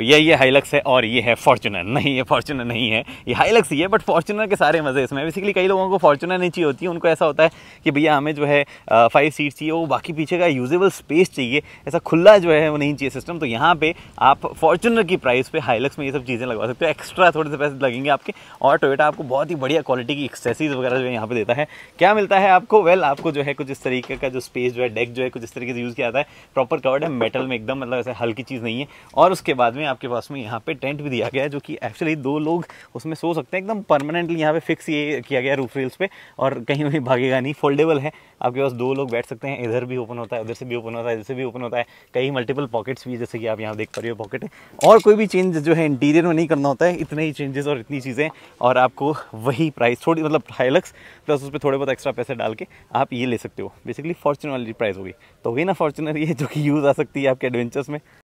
तो ये हाइलक्स है और ये है फॉर्चुनर नहीं ये फॉर्चुनर नहीं है ये हाइलक्स ही है बट फॉर्चुनर के सारे मज़े इसमें बेसिकली कई लोगों को फॉर्चुनर नहीं चाहिए होती है उनको ऐसा होता है कि भैया हमें जो है फाइव सीट चाहिए वो बाकी पीछे का यूजेबल स्पेस चाहिए ऐसा खुला जो है वो नहीं चाहिए सिस्टम तो यहाँ पर आप फॉर्चुनर की प्राइस पर हाईलक्स में ये सब चीज़ें लगवा सकते हो एक्स्ट्रा थोड़े से पैसे लगेंगे आपके और टोयटा आपको बहुत ही बढ़िया क्वालिटी की एक्सेसरीज वगैरह जो है यहाँ पर देता है क्या मिलता है आपको वेल आपको जो है कुछ इस तरीके का जो स्पेस जो है डेक जो है कुछ इस तरीके से यूज़ किया जाता है प्रॉपर कवर्ड है मेटल में एकदम मतलब ऐसे हल्की चीज़ नहीं है और उसके बाद में आपके पास में यहाँ पे टेंट भी दिया गया है जो कि एक्चुअली दो लोग उसमें सो सकते हैं एकदम परमानेंटली यहाँ पे फिक्स ये किया गया रूफ रील्स पे और कहीं भी भागेगा नहीं फोल्डेबल है आपके पास दो लोग बैठ सकते हैं इधर भी ओपन होता है उधर से भी ओपन होता है इधर से भी ओपन होता है कई मल्टीपल पॉकेट्स भी जैसे कि आप यहाँ देख पा रहे हो पॉकेट और कोई भी चेंज जो है इंटीरियर में नहीं करना होता है इतने ही चेंजेस और इतनी चीज़ें और आपको वही प्राइस थोड़ी मतलब हाईलक्स प्लस उस पर थोड़े बहुत एक्स्ट्रा पैसे डाल के आप ये ले सकते हो बेसिकली फॉर्चुनर वाली प्राइस होगी तो वही ना फॉर्चुनर ये जो कि यूज़ आ सकती है आपके एडवेंचर्स में